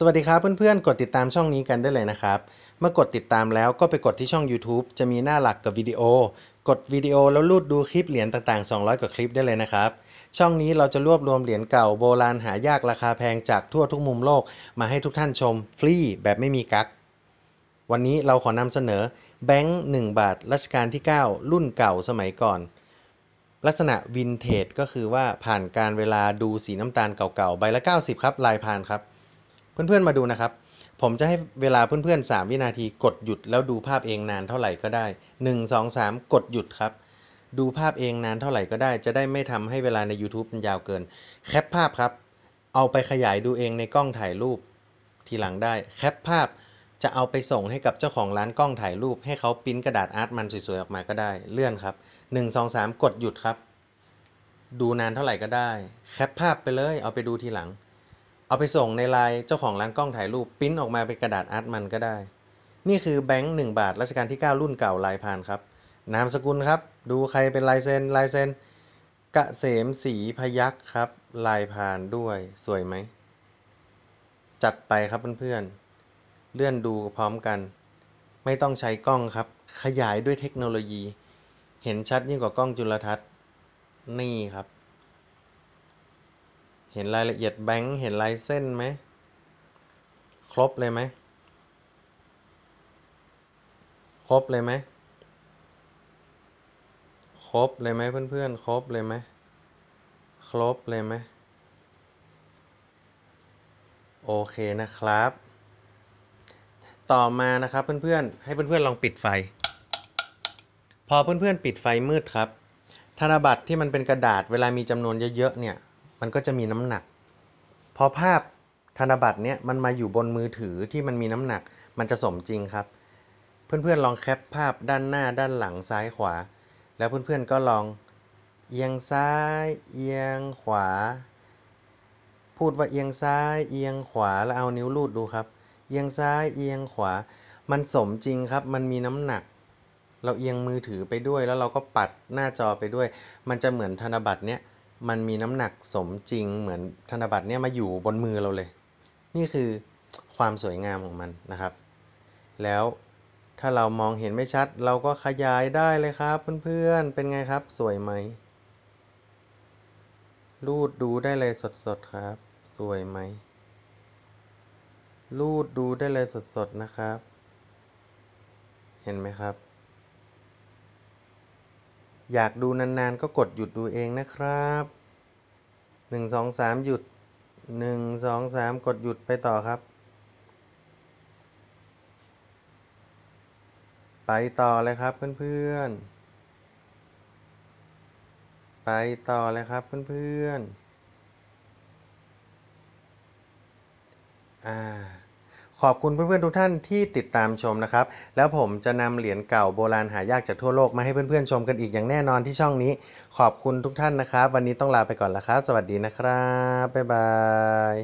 สวัสดีครับเพื่อนๆ กดติดตามช่องนี้กันได้เลยนะครับ เมื่อกดติดตามแล้วก็ไปกดที่ช่อง YouTube จะมีหน้าหลักกับวิดีโอ กดวิดีโอแล้วลูดดูคลิปเหรียญต่างๆ 200กว่าคลิปได้เลยนะครับ ช่องนี้เราจะรวบรวมเหรียญเก่าโบราณหายากราคาแพงจากทั่วทุกมุมโลกมาให้ทุกท่านชมฟรีแบบไม่มีกัก วันนี้เราขอนำเสนอแบงค์1บาทรัชกาลที่ 9 รุ่นเก่าสมัยก่อน ลักษณะวินเทจก็คือว่าผ่านการเวลาดูสีน้ำตาลเก่าๆใบละ 90 ครับลายพานครับเพื่อนๆ มาดูนะครับ ผมจะให้เวลาเพื่อนๆ3วินาที กดหยุด แล้วดูภาพเองนานเท่าไหร่ก็ได้ 1 2 3 กดหยุดครับ ดูภาพเองนานเท่าไหร่ก็ได้ จะได้ไม่ทำให้เวลาใน YouTube มันยาวเกิน แคปภาพครับ เอาไปขยายดูเองในกล้องถ่ายรูปทีหลังได้ แคปภาพจะเอาไปส่งให้กับเจ้าของร้านกล้องถ่ายรูป ให้เขาพิมพ์กระดาษอาร์ตมันสวยๆออกมาก็ได้ เลื่อนครับ1 2 3 กดหยุดครับ ดูนานเท่าไหร่ก็ได้ แคปภาพไปเลย เอาไปดูทีหลังเอาไปส่งในไลน์เจ้าของร้านกล้องถ่ายรูปปิ้นออกมาเป็นกระดาษอาร์ตมันก็ได้ นี่คือแบงค์หนึ่งบาท รัชกาลที่ 9 รุ่นเก่าลายพานครับ นามสกุลครับ ดูใครเป็นลายเซ็นลายเซ็น กะเสมสีพยักครับ ลายพานด้วยสวยไหม จัดไปครับเพื่อนๆ เลื่อนดูพร้อมกัน ไม่ต้องใช้กล้องครับ ขยายด้วยเทคโนโลยี เห็นชัดยิ่งกว่ากล้องจุลทรรศน์ นี่ครับเห็นรายละเอียดแบงค์เห็นลายเส้นไหม ครบเลยไหมครบเลยไหมครบเลยไหมเพื่อนๆครบเลยไหมครบเลยไหมโอเคนะครับ ต่อมานะครับเพื่อนๆให้เพื่อนๆ ลองปิดไฟ พอเพื่อนๆ ปิดไฟมืดครับ ธนบัตรที่มันเป็นกระดาษเวลามีจำนวนเยอะๆเนี่ยมันก็จะมีน้ำหนัก พอภาพธนบัตรเนี่ยมันมาอยู่บนมือถือที่มันมีน้ำหนัก มันจะสมจริงครับ เพื่อนๆลองแคปภาพด้านหน้าด้านหลังซ้ายขวา แล้วเพื่อนๆก็ลองเอียงซ้าย เอียงขวา พูดว่าเอียงซ้ายเอียงขวาแล้วเอานิ้วลูดดูครับเอียงซ้ายเอียงขวา มันสมจริงครับ มันมีน้ำหนัก เราเอียงมือถือไปด้วย แล้วเราก็ปัดหน้าจอไปด้วย มันจะเหมือนธนบัตรเนี้ยมันมีน้ำหนักสมจริงเหมือนธนบัตรเนี่ยมาอยู่บนมือเราเลย นี่คือความสวยงามของมันนะครับ แล้วถ้าเรามองเห็นไม่ชัด เราก็ขยายได้เลยครับเพื่อนๆ เป็นไงครับสวยไหมรูดดูได้เลยสดๆครับสวยไหมรูดดูได้เลยสดๆนะครับ เห็นไหมครับอยากดูนานๆ ก็กดหยุดดูเองนะครับ 1 2 3 หยุด 1 2 3 กดหยุดไปต่อครับ ไปต่อเลยครับเพื่อนๆ ไปต่อเลยครับเพื่อนๆ อ่าขอบคุณเพื่อนๆทุกท่านที่ติดตามชมนะครับ แล้วผมจะนำเหรียญเก่าโบราณหายากจากทั่วโลกมาให้เพื่อนๆชมกันอีกอย่างแน่นอนที่ช่องนี้ ขอบคุณทุกท่านนะครับ วันนี้ต้องลาไปก่อนละครับ สวัสดีนะครับ บ๊าย บาย